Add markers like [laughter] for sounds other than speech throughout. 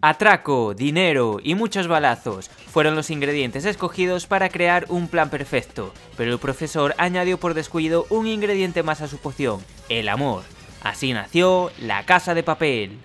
Atraco, dinero y muchos balazos fueron los ingredientes escogidos para crear un plan perfecto, pero el profesor añadió por descuido un ingrediente más a su poción, el amor. Así nació la casa de papel.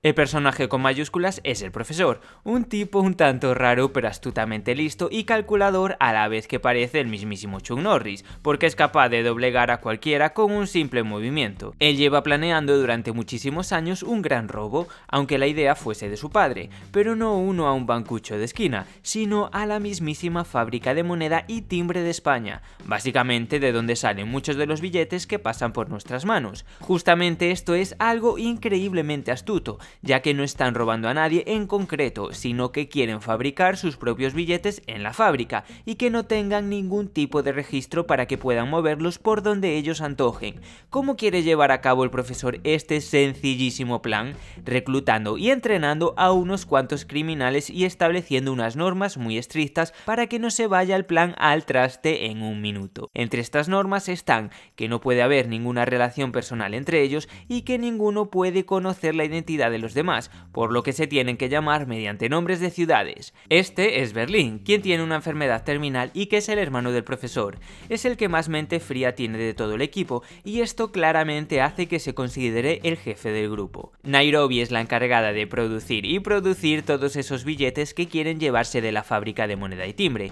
El personaje con mayúsculas es el profesor, un tipo un tanto raro pero astutamente listo y calculador a la vez que parece el mismísimo Chuck Norris, porque es capaz de doblegar a cualquiera con un simple movimiento. Él lleva planeando durante muchísimos años un gran robo, aunque la idea fuese de su padre, pero no uno a un bancucho de esquina, sino a la mismísima fábrica de moneda y timbre de España, básicamente de donde salen muchos de los billetes que pasan por nuestras manos. Justamente esto es algo increíblemente astuto, ya que no están robando a nadie en concreto, sino que quieren fabricar sus propios billetes en la fábrica y que no tengan ningún tipo de registro para que puedan moverlos por donde ellos antojen. ¿Cómo quiere llevar a cabo el profesor este sencillísimo plan? Reclutando y entrenando a unos cuantos criminales y estableciendo unas normas muy estrictas para que no se vaya el plan al traste en un minuto. Entre estas normas están que no puede haber ninguna relación personal entre ellos y que ninguno puede conocer la identidad de los demás, por lo que se tienen que llamar mediante nombres de ciudades. Este es Berlín, quien tiene una enfermedad terminal y que es el hermano del profesor. Es el que más mente fría tiene de todo el equipo y esto claramente hace que se considere el jefe del grupo. Nairobi es la encargada de producir y producir todos esos billetes que quieren llevarse de la fábrica de moneda y timbre.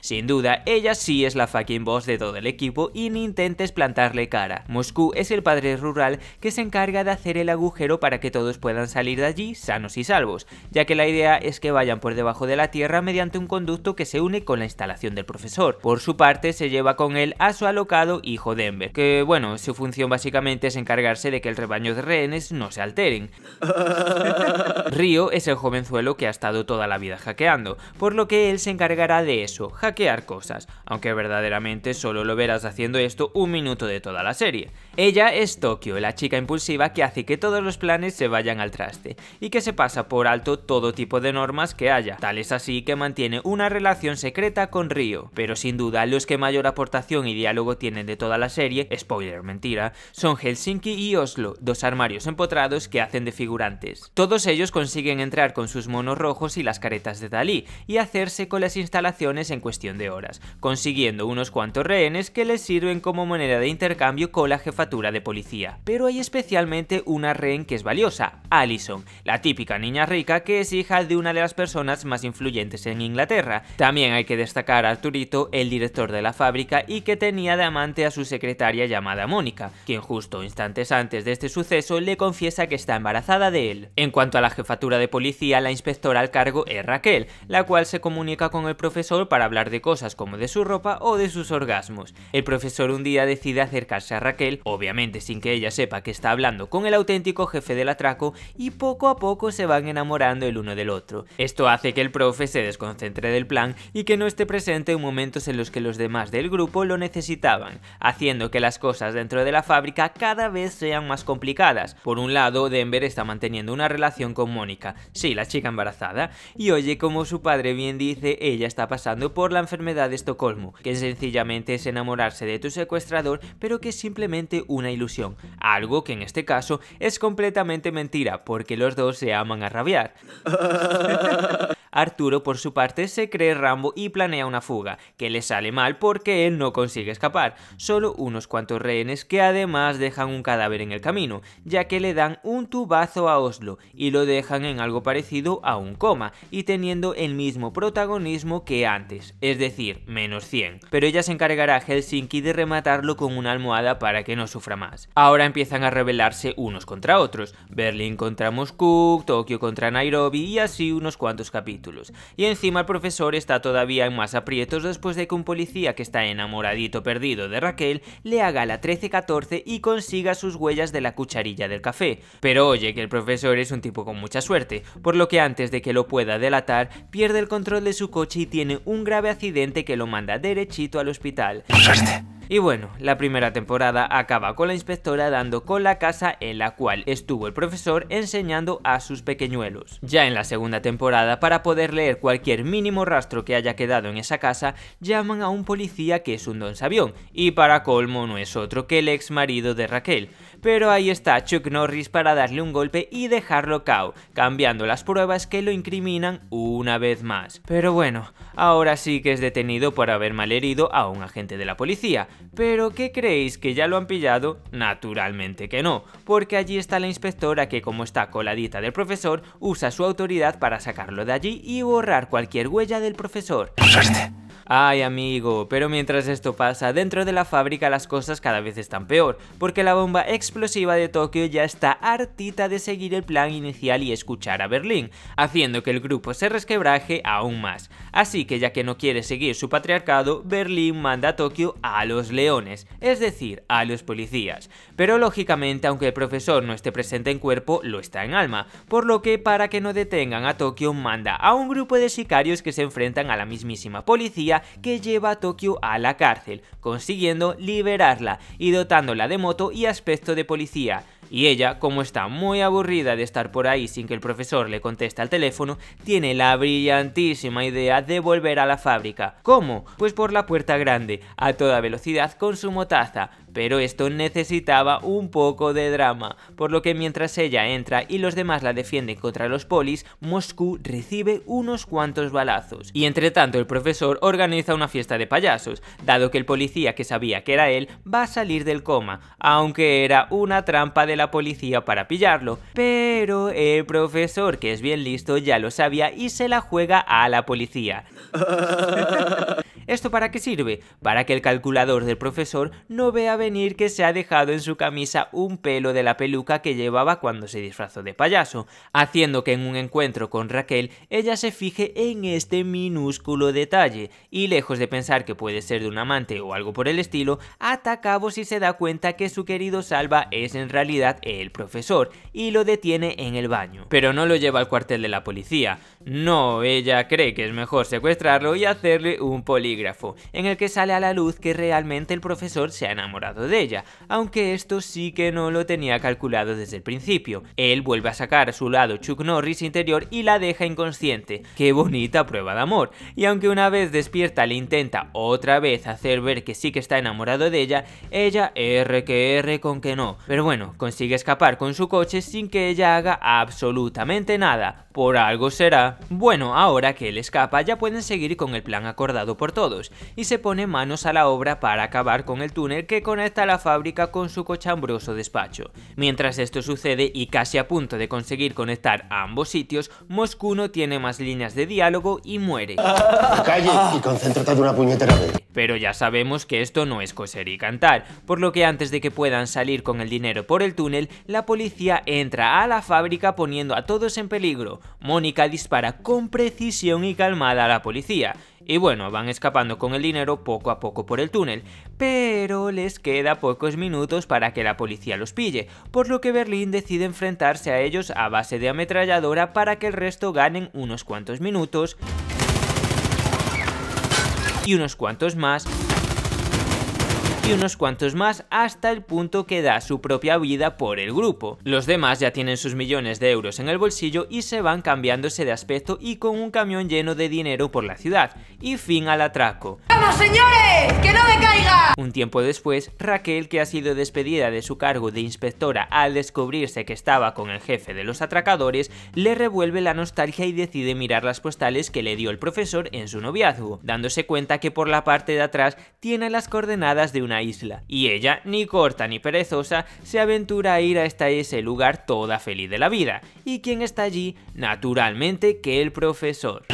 Sin duda, ella sí es la fucking boss de todo el equipo y ni intentes plantarle cara. Moscú es el padre rural que se encarga de hacer el agujero para que todos puedan salir de allí sanos y salvos, ya que la idea es que vayan por debajo de la tierra mediante un conducto que se une con la instalación del profesor. Por su parte, se lleva con él a su alocado hijo Denver, que bueno, su función básicamente es encargarse de que el rebaño de rehenes no se alteren. [laughs] Río es el jovenzuelo que ha estado toda la vida hackeando, por lo que él se encargará de eso, cosas, aunque verdaderamente solo lo verás haciendo esto un minuto de toda la serie. Ella es Tokio, la chica impulsiva que hace que todos los planes se vayan al traste, y que se pasa por alto todo tipo de normas que haya, tal es así que mantiene una relación secreta con Ryo, pero sin duda los que mayor aportación y diálogo tienen de toda la serie, spoiler mentira, son Helsinki y Oslo, dos armarios empotrados que hacen de figurantes. Todos ellos consiguen entrar con sus monos rojos y las caretas de Dalí, y hacerse con las instalaciones en cuestión de horas, consiguiendo unos cuantos rehenes que les sirven como moneda de intercambio con la jefatura de policía. Pero hay especialmente una rehén que es valiosa, Alison, la típica niña rica que es hija de una de las personas más influyentes en Inglaterra. También hay que destacar a Arturito, el director de la fábrica y que tenía de amante a su secretaria llamada Mónica, quien justo instantes antes de este suceso le confiesa que está embarazada de él. En cuanto a la jefatura de policía, la inspectora al cargo es Raquel, la cual se comunica con el profesor para hablar de cosas como de su ropa o de sus orgasmos. El profesor un día decide acercarse a Raquel, obviamente sin que ella sepa que está hablando con el auténtico jefe del atraco, y poco a poco se van enamorando el uno del otro. Esto hace que el profe se desconcentre del plan y que no esté presente en momentos en los que los demás del grupo lo necesitaban, haciendo que las cosas dentro de la fábrica cada vez sean más complicadas. Por un lado, Denver está manteniendo una relación con Mónica, sí, la chica embarazada, y oye como su padre bien dice, ella está pasando por la enfermedad de Estocolmo, que sencillamente es enamorarse de tu secuestrador, pero que es simplemente una ilusión, algo que en este caso es completamente mentira, porque los dos se aman a rabiar. [laughs] Arturo por su parte se cree Rambo y planea una fuga, que le sale mal porque él no consigue escapar, solo unos cuantos rehenes que además dejan un cadáver en el camino, ya que le dan un tubazo a Oslo y lo dejan en algo parecido a un coma y teniendo el mismo protagonismo que antes, es decir, menos 100. Pero ella se encargará a Helsinki de rematarlo con una almohada para que no sufra más. Ahora empiezan a rebelarse unos contra otros, Berlín contra Moscú, Tokio contra Nairobi y así unos cuantos capítulos. Y encima el profesor está todavía en más aprietos después de que un policía que está enamoradito perdido de Raquel le haga la 13-14 y consiga sus huellas de la cucharilla del café. Pero oye que el profesor es un tipo con mucha suerte, por lo que antes de que lo pueda delatar, pierde el control de su coche y tiene un grave accidente que lo manda derechito al hospital. Suerte. Y bueno, la primera temporada acaba con la inspectora dando con la casa en la cual estuvo el profesor enseñando a sus pequeñuelos. Ya en la segunda temporada, para poder leer cualquier mínimo rastro que haya quedado en esa casa, llaman a un policía que es un don Sabión, y para colmo no es otro que el ex marido de Raquel. Pero ahí está Chuck Norris para darle un golpe y dejarlo cao, cambiando las pruebas que lo incriminan una vez más. Pero bueno, ahora sí que es detenido por haber malherido a un agente de la policía, pero ¿qué creéis? ¿Que ya lo han pillado? Naturalmente que no, porque allí está la inspectora que como está coladita del profesor, usa su autoridad para sacarlo de allí y borrar cualquier huella del profesor. Suerte. Ay amigo, pero mientras esto pasa, dentro de la fábrica las cosas cada vez están peor, porque la bomba explosiva de Tokio ya está hartita de seguir el plan inicial y escuchar a Berlín, haciendo que el grupo se resquebraje aún más. Así que ya que no quiere seguir su patriarcado, Berlín manda a Tokio a los leones, es decir, a los policías. Pero lógicamente, aunque el profesor no esté presente en cuerpo, lo está en alma, por lo que para que no detengan a Tokio manda a un grupo de sicarios que se enfrentan a la mismísima policía que lleva a Tokio a la cárcel, consiguiendo liberarla y dotándola de moto y aspecto de policía. Y ella, como está muy aburrida de estar por ahí sin que el profesor le conteste al teléfono, tiene la brillantísima idea de volver a la fábrica. ¿Cómo? Pues por la puerta grande, a toda velocidad con su motaza, pero esto necesitaba un poco de drama, por lo que mientras ella entra y los demás la defienden contra los polis, Moscú recibe unos cuantos balazos. Y entre tanto el profesor organiza una fiesta de payasos, dado que el policía que sabía que era él va a salir del coma, aunque era una trampa de la policía para pillarlo, pero el profesor que es bien listo ya lo sabía y se la juega a la policía. [laughs] [laughs] ¿Esto para qué sirve? Para que el calculador del profesor no vea venir que se ha dejado en su camisa un pelo de la peluca que llevaba cuando se disfrazó de payaso, haciendo que en un encuentro con Raquel ella se fije en este minúsculo detalle, y lejos de pensar que puede ser de un amante o algo por el estilo, atacabo cabo si se da cuenta que su querido Salva es en realidad el profesor, y lo detiene en el baño. Pero no lo lleva al cuartel de la policía, no, ella cree que es mejor secuestrarlo y hacerle un polígono en el que sale a la luz que realmente el profesor se ha enamorado de ella, aunque esto sí que no lo tenía calculado desde el principio. Él vuelve a sacar a su lado Chuck Norris interior y la deja inconsciente. ¡Qué bonita prueba de amor! Y aunque una vez despierta le intenta otra vez hacer ver que sí que está enamorado de ella, ella R que R con que no. Pero bueno, consigue escapar con su coche sin que ella haga absolutamente nada. Por algo será. Bueno, ahora que él escapa ya pueden seguir con el plan acordado por todos todos y se pone manos a la obra para acabar con el túnel que conecta la fábrica con su cochambroso despacho. Mientras esto sucede y casi a punto de conseguir conectar a ambos sitios, Moscuno tiene más líneas de diálogo y muere. una Pero ya sabemos que esto no es coser y cantar, por lo que antes de que puedan salir con el dinero por el túnel, la policía entra a la fábrica poniendo a todos en peligro. Mónica dispara con precisión y calmada a la policía, y bueno, van escapando con el dinero poco a poco por el túnel, pero les queda pocos minutos para que la policía los pille, por lo que Berlín decide enfrentarse a ellos a base de ametralladora para que el resto ganen unos cuantos minutos y unos cuantos más unos cuantos más hasta el punto que da su propia vida por el grupo. Los demás ya tienen sus millones de euros en el bolsillo y se van cambiándose de aspecto y con un camión lleno de dinero por la ciudad. Y fin al atraco. ¡Vamos señores! ¡Que no me caiga! Un tiempo después, Raquel, que ha sido despedida de su cargo de inspectora al descubrirse que estaba con el jefe de los atracadores, le revuelve la nostalgia y decide mirar las postales que le dio el profesor en su noviazgo, dándose cuenta que por la parte de atrás tiene las coordenadas de una isla, y ella, ni corta ni perezosa, se aventura a ir a ese lugar toda feliz de la vida, y quien está allí, naturalmente que el profesor.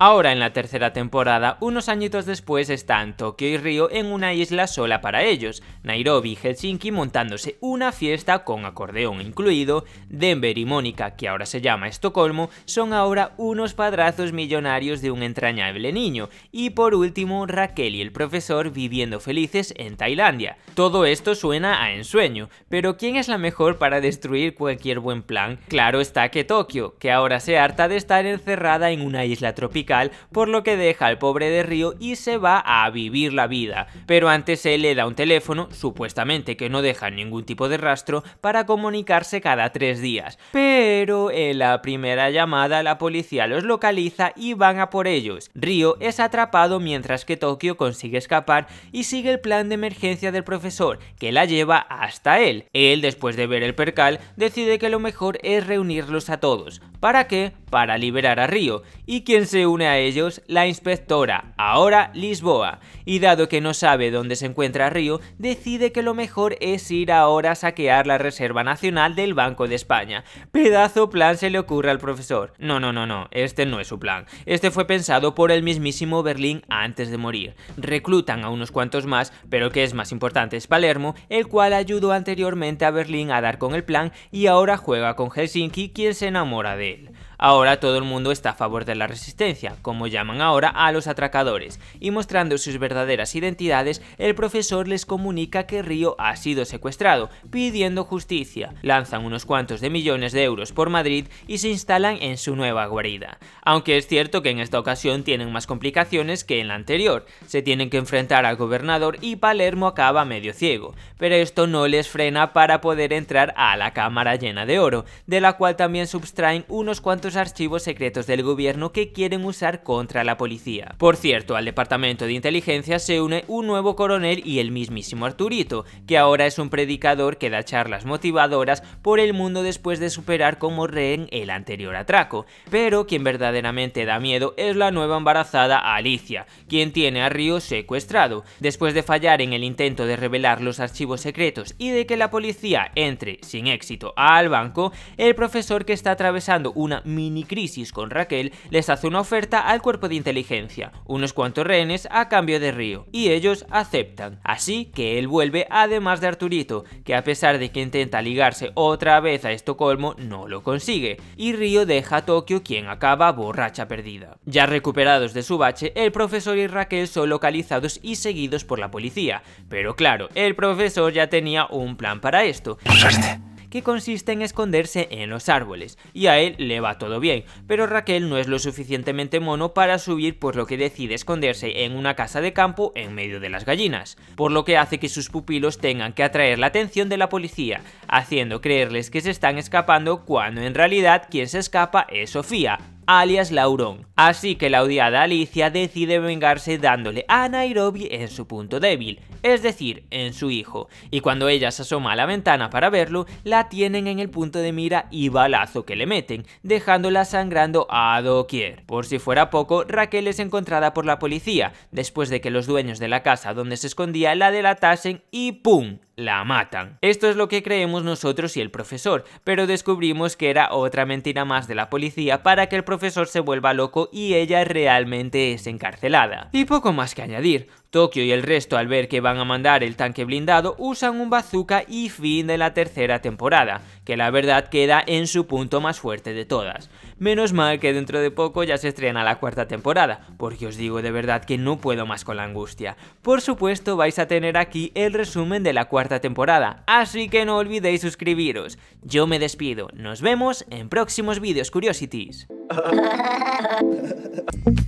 Ahora en la tercera temporada, unos añitos después están Tokio y Río en una isla sola para ellos, Nairobi y Helsinki montándose una fiesta con acordeón incluido, Denver y Mónica, que ahora se llama Estocolmo, son ahora unos padrazos millonarios de un entrañable niño, y por último Raquel y el profesor viviendo felices en Tailandia. Todo esto suena a ensueño, pero ¿quién es la mejor para destruir cualquier buen plan? Claro está que Tokio, que ahora se harta de estar encerrada en una isla tropical por lo que deja al pobre de río y se va a vivir la vida, pero antes él le da un teléfono, supuestamente que no deja ningún tipo de rastro, para comunicarse cada tres días. Pero en la primera llamada la policía los localiza y van a por ellos. río es atrapado mientras que Tokio consigue escapar y sigue el plan de emergencia del profesor, que la lleva hasta él. Él, después de ver el percal, decide que lo mejor es reunirlos a todos. ¿Para qué? Para liberar a río Y quien se une a ellos la inspectora, ahora Lisboa, y dado que no sabe dónde se encuentra Río, decide que lo mejor es ir ahora a saquear la Reserva Nacional del Banco de España. Pedazo plan se le ocurre al profesor. No, no, no, no, este no es su plan. Este fue pensado por el mismísimo Berlín antes de morir. Reclutan a unos cuantos más, pero que es más importante es Palermo, el cual ayudó anteriormente a Berlín a dar con el plan y ahora juega con Helsinki quien se enamora de él. Ahora todo el mundo está a favor de la resistencia, como llaman ahora a los atracadores, y mostrando sus verdaderas identidades, el profesor les comunica que Río ha sido secuestrado, pidiendo justicia. Lanzan unos cuantos de millones de euros por Madrid y se instalan en su nueva guarida. Aunque es cierto que en esta ocasión tienen más complicaciones que en la anterior, se tienen que enfrentar al gobernador y Palermo acaba medio ciego, pero esto no les frena para poder entrar a la cámara llena de oro, de la cual también subtraen unos cuantos archivos secretos del gobierno que quieren usar contra la policía. Por cierto, al departamento de inteligencia se une un nuevo coronel y el mismísimo Arturito, que ahora es un predicador que da charlas motivadoras por el mundo después de superar como rehén el anterior atraco. Pero quien verdaderamente da miedo es la nueva embarazada Alicia, quien tiene a Río secuestrado. Después de fallar en el intento de revelar los archivos secretos y de que la policía entre sin éxito al banco, el profesor que está atravesando una mini crisis con Raquel, les hace una oferta al cuerpo de inteligencia, unos cuantos rehenes a cambio de Río, y ellos aceptan. Así que él vuelve además de Arturito, que a pesar de que intenta ligarse otra vez a Estocolmo, no lo consigue, y Río deja a Tokio quien acaba borracha perdida. Ya recuperados de su bache, el profesor y Raquel son localizados y seguidos por la policía, pero claro, el profesor ya tenía un plan para esto. Suerte que consiste en esconderse en los árboles, y a él le va todo bien, pero Raquel no es lo suficientemente mono para subir por pues lo que decide esconderse en una casa de campo en medio de las gallinas, por lo que hace que sus pupilos tengan que atraer la atención de la policía, haciendo creerles que se están escapando cuando en realidad quien se escapa es Sofía, alias Laurón. Así que la odiada Alicia decide vengarse dándole a Nairobi en su punto débil, es decir, en su hijo. Y cuando ella se asoma a la ventana para verlo, la tienen en el punto de mira y balazo que le meten, dejándola sangrando a doquier. Por si fuera poco, Raquel es encontrada por la policía, después de que los dueños de la casa donde se escondía la delatasen y ¡pum! la matan. Esto es lo que creemos nosotros y el profesor, pero descubrimos que era otra mentira más de la policía para que el profesor se vuelva loco y ella realmente es encarcelada. Y poco más que añadir, Tokio y el resto al ver que van a mandar el tanque blindado usan un bazooka y fin de la tercera temporada, que la verdad queda en su punto más fuerte de todas. Menos mal que dentro de poco ya se estrena la cuarta temporada, porque os digo de verdad que no puedo más con la angustia. Por supuesto vais a tener aquí el resumen de la cuarta temporada, así que no olvidéis suscribiros. Yo me despido, nos vemos en próximos vídeos Curiosities. [laughs]